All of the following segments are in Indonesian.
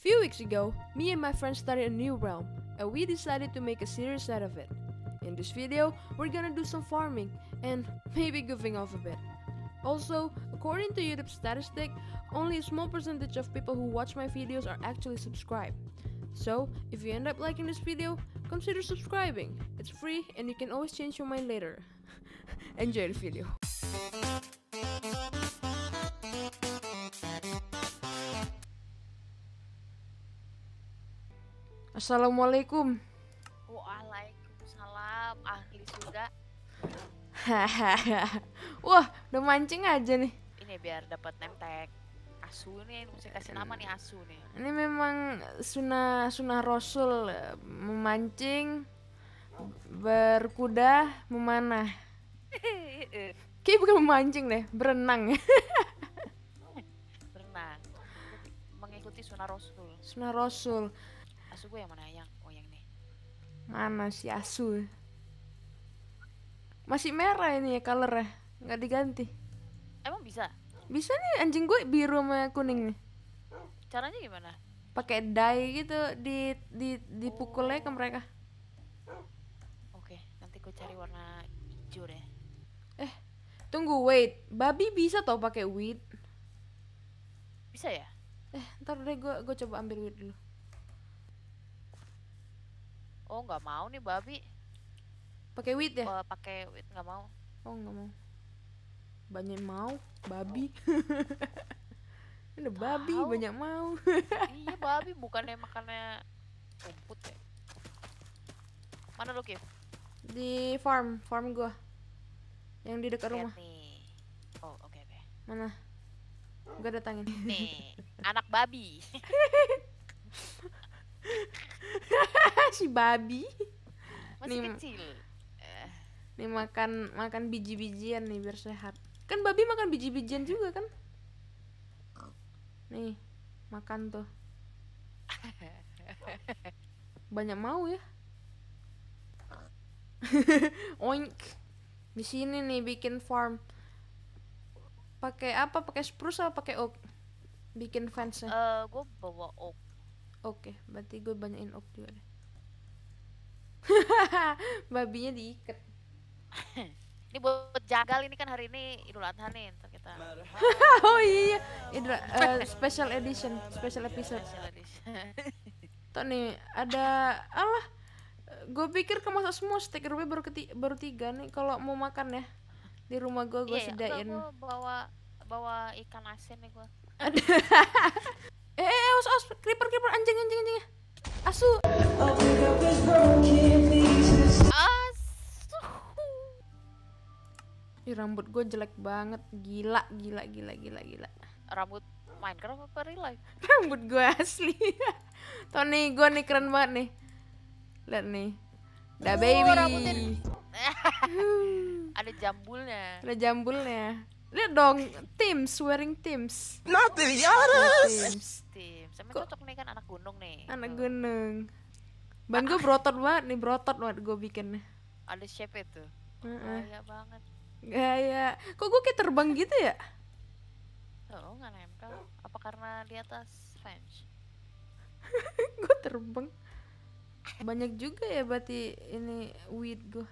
Few weeks ago, me and my friend started a new realm, and we decided to make a series out of it. In this video, we're gonna do some farming, and maybe goofing off a bit. Also, according to YouTube statistic, only a small percentage of people who watch my videos are actually subscribed. So, if you end up liking this video, consider subscribing. It's free and you can always change your mind later. Enjoy the video. Assalamualaikum. Waalaikumsalam ahli surga. Wah, udah mancing aja nih. Ini biar dapat nemtek. Asu nih, mesti kasih nama nih Asu nih. Ini memang sunah sunah Rasul memancing, berkuda, memanah. Kayak bukan memancing deh, berenang. berenang. Mengikuti sunah Rasul. Sunah Rasul. Asu gue yang mana yang? Oh yang nih. Mana si Asu? Masih merah ini ya colornya, nggak diganti. Emang bisa? Bisa nih anjing gue biru sama kuning nih. Caranya gimana? Pakai dye gitu di di dipukulnya oh. ke mereka. Oke, nanti gue cari warna hijau deh. Eh, tunggu wait, babi bisa tau pakai wheat? Bisa ya? Eh, ntar deh gue gue coba ambil wheat dulu oh nggak mau nih babi pakai wit ya oh, pakai wit nggak mau oh nggak mau banyak mau babi oh. Ini ada babi Tau. banyak mau iya babi bukannya makannya rumput ya mana lo Kif? di farm farm gua yang di dekat rumah nih. oh oke okay, oke okay. mana gua datangin nih anak babi si babi masih nih, kecil eh. nih makan makan biji-bijian nih biar sehat kan babi makan biji-bijian juga kan nih makan tuh banyak mau ya oink di sini nih bikin farm pakai apa pakai spruce atau pakai oak bikin fence eh uh, gue bawa oak oke okay, berarti gue banyakin oak juga deh babinya diikat ini buat jagal ini kan hari ini Idul Adha nih ntar kita oh iya Idul uh, special edition special episode special edition tuh nih ada Allah gue pikir kamu masuk semua stiker gue baru keti baru tiga nih kalau mau makan ya di rumah gue gue iya, iya, sediain sedain gue bawa bawa ikan asin nih gue eh, eh eh os os creeper creeper anjing anjing anjing Asu. Asu. Ih, rambut gue jelek banget, gila, gila, gila, gila, gila. Rambut Minecraft apa real life? Rambut gue asli. Tuh nih, gue nih keren banget nih. Lihat nih. Da oh, baby. Oh, Ada jambulnya. Ada jambulnya. Lihat dong, Teams, wearing Teams. Not the Yaris. Teams. Teams. Sama Kok? cocok nih kan anak gunung nih. Gitu. Anak Tuh. gunung. Ban gue brotot banget nih, brotot banget gue bikinnya. Ada shape itu. Uh -uh. Gaya banget. Gaya. Kok gue kayak terbang gitu ya? Oh, nggak nempel. Apa karena di atas range? gue terbang. Banyak juga ya berarti ini weed gue.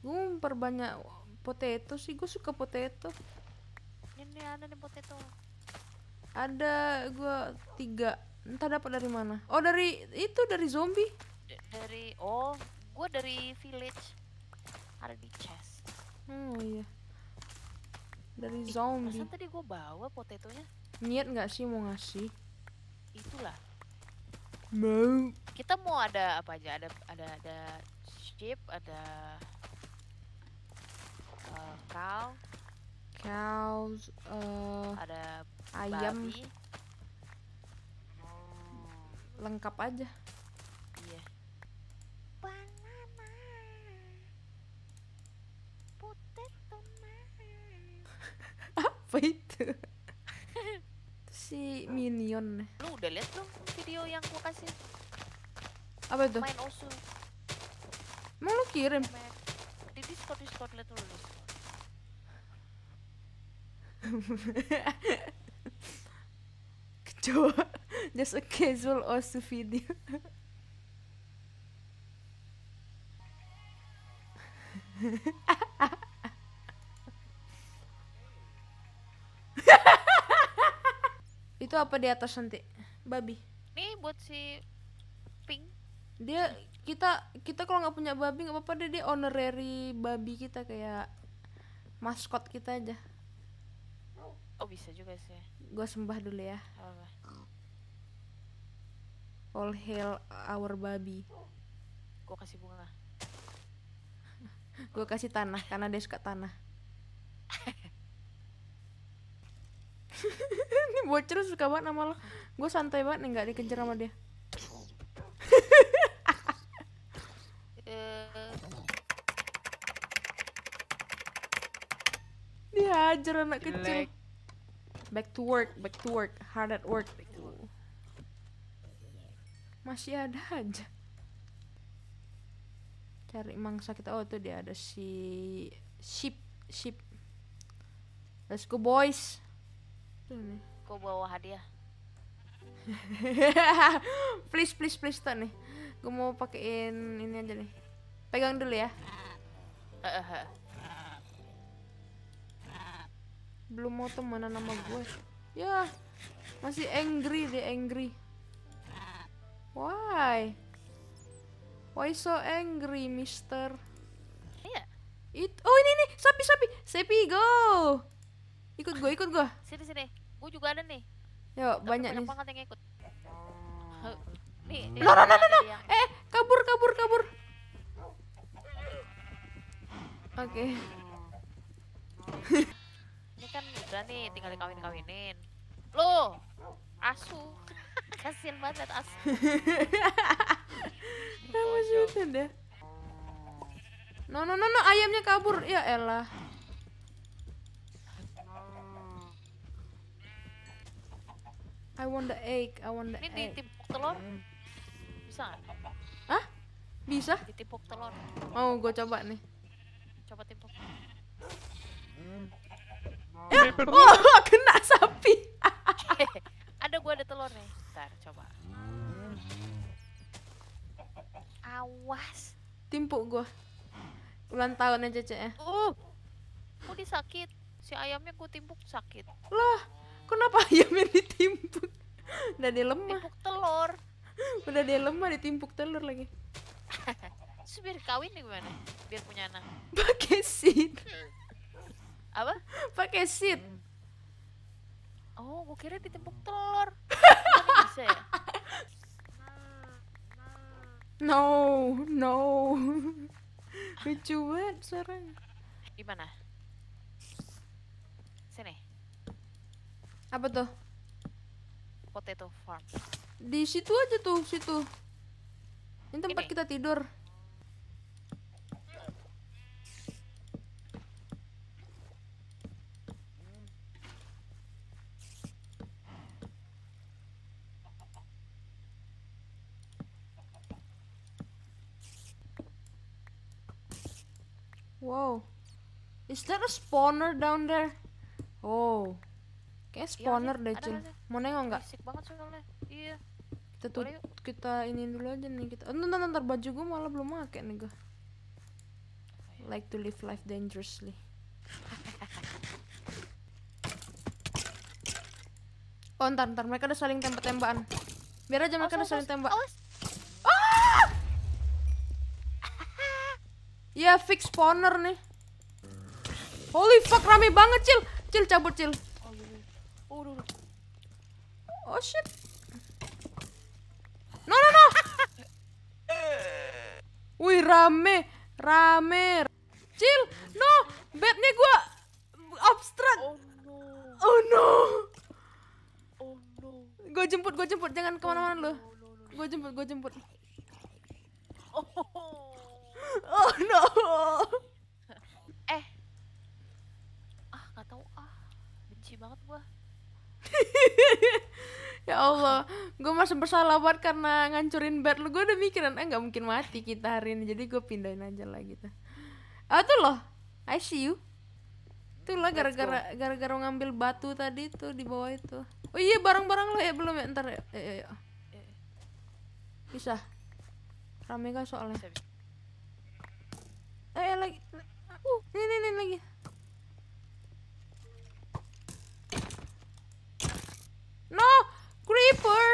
Gue memperbanyak potato sih gue suka potato ini ada anu nih potato ada gue tiga entah dapat dari mana oh dari itu dari zombie D dari oh gue dari village ada di chest hmm, oh iya dari eh, zombie masa tadi gue bawa potatonya niat nggak sih mau ngasih itulah mau kita mau ada apa aja ada ada ada chip ada uh, cow cows uh, ada ayam babi. lengkap aja iya banana potato apa itu si minion lu udah lihat belum video yang gua kasih apa itu main osu Mau lu kirim di discord discord Kecoa. Just a casual osu video Itu apa di atas nanti? Babi. Ini buat si Pink. Dia kita kita kalau nggak punya babi nggak apa-apa deh dia honorary babi kita kayak maskot kita aja. Oh bisa juga sih. Gue sembah dulu ya. Apa? All hail our babi. Gue kasih bunga. gue kasih tanah karena dia suka tanah. Ini bocor suka banget sama lo. Gue santai banget nih nggak dikejar sama dia. Dihajar anak Jelek. kecil back to work back to work hard at work masih ada aja cari mangsa kita oh tuh dia ada si ship, ship. let's go boys Ini, nih kau bawa hadiah please please please tuh nih gue mau pakein ini aja nih pegang dulu ya eh, eh, eh belum mau temenan nama gue ya masih angry deh angry why why so angry mister iya. it oh ini nih sapi sapi sapi go ikut gue ikut gue sini sini gue juga ada nih yo Tapi banyak nih banget yang ikut nih, no, no, no, no, no. eh kabur kabur kabur oke okay udah nih tinggal dikawin kawinin lo asu kasian banget asu kamu syuting deh no no no no ayamnya kabur ya elah I want the egg, I want the Ini egg. Ini ditipuk telur? Bisa ah Hah? Bisa? Ditimpuk telur. Mau oh, gue coba nih. Coba tipuk ya, oh, kena sapi. ada gua ada telur nih. Bentar, coba. Awas. Timpuk gua. Ulang tahun aja, Cek. Ya. Uh. Kok disakit? Si ayamnya gua timpuk sakit. Lah, kenapa ayamnya ditimpuk? Udah dia lemah. Timpuk telur. Udah dia lemah ditimpuk telur lagi. Terus biar kawin nih gimana? Biar punya anak. Pakai sih hmm apa pakai seat oh gue kira ditepuk telur bisa ya no no lucu banget suaranya gimana sini apa tuh potato farm di situ aja tuh situ ini tempat Ini? kita tidur Wow. Is there a spawner down there? Oh. Kayak iya spawner deh, cuy. Mau nengok nggak? banget soalnya. Iya. Kita tuh kita ini dulu aja nih kita. Oh, entar ntar baju gua malah belum pakai nih gua. Like to live life dangerously. oh ntar ntar mereka udah saling tembak-tembakan. Biar aja mereka udah saling tembak. Awas. Iya, fix spawner nih. Holy fuck, rame banget, Cil. Cil, cabut, Cil. Oh, oh shit. No, no, no. Wih, rame. Rame. Cil, no. Bednya gua obstruct. Oh, no. Oh, no. Oh, Gue jemput, gue jemput. Jangan kemana-mana lu. Oh, gue jemput, gue jemput. Oh, oh no eh ah nggak tahu ah benci banget gua ya Allah gue masih bersalah banget karena ngancurin bed lu gue udah mikirin eh gak mungkin mati kita hari ini jadi gue pindahin aja lah gitu ah tuh loh I see you tuh lah gara-gara gara-gara ngambil batu tadi tuh di bawah itu oh iya barang-barang lo ya belum ya ntar ya, eh, eh, eh. bisa rame gak soalnya bisa, bisa. Eh, eh lagi uh ini ini lagi no creeper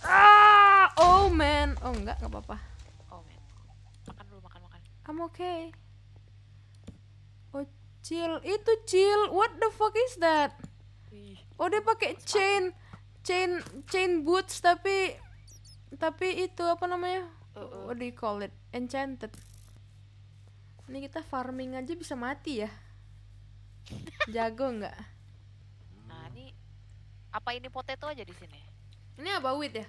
ah oh man oh enggak enggak apa-apa oh man makan dulu makan makan I'm okay oh chill itu chill what the fuck is that oh dia pakai chain chain chain boots tapi tapi itu apa namanya uh, what do you call it enchanted ini kita farming aja bisa mati ya jago nggak nah ini apa ini potato aja di sini ini apa wheat ya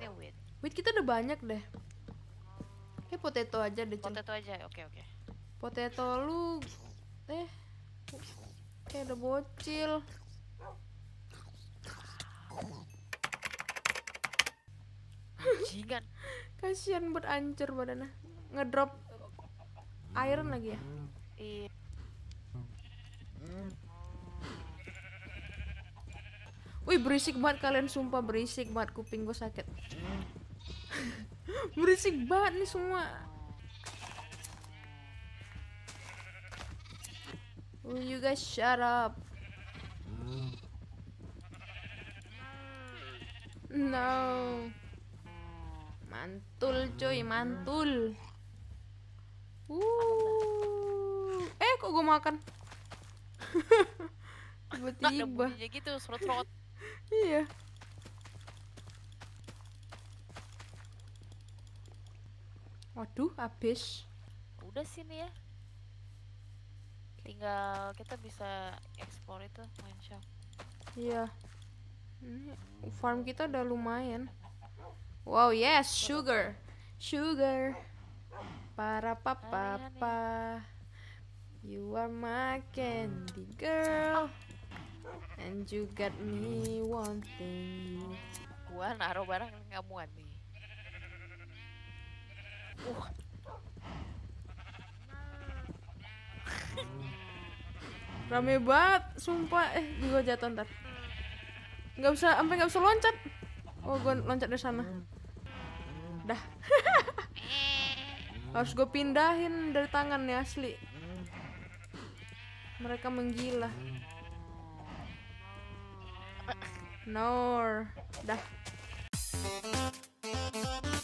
ini wheat wheat kita udah banyak deh Oke potato aja deh potato aja oke okay, oke okay. potato lu eh kayak udah bocil Jingan kasihan buat ancur badannya ngedrop iron lagi ya iya Wih berisik banget kalian sumpah berisik banget kuping gue sakit berisik banget nih semua Will you guys shut up? No. Mantul cuy, mantul. Uh. Eh, kok gue makan? Tiba-tiba. gitu, serot-serot. iya. Waduh, habis. Udah sini ya. Tinggal kita bisa explore itu mine shop. Iya. Ini farm kita udah lumayan. Wow, yes, sugar. Sugar. Para papa papa. You are my candy girl. Ah. And you got me wanting you. Gua naruh barang muat nih. Uh. Rame banget, sumpah. Eh, gua jatuh ntar. Gak usah, sampai gak usah loncat. Oh, gua loncat dari sana dah harus gue pindahin dari tangan nih ya, asli mereka menggila Nor dah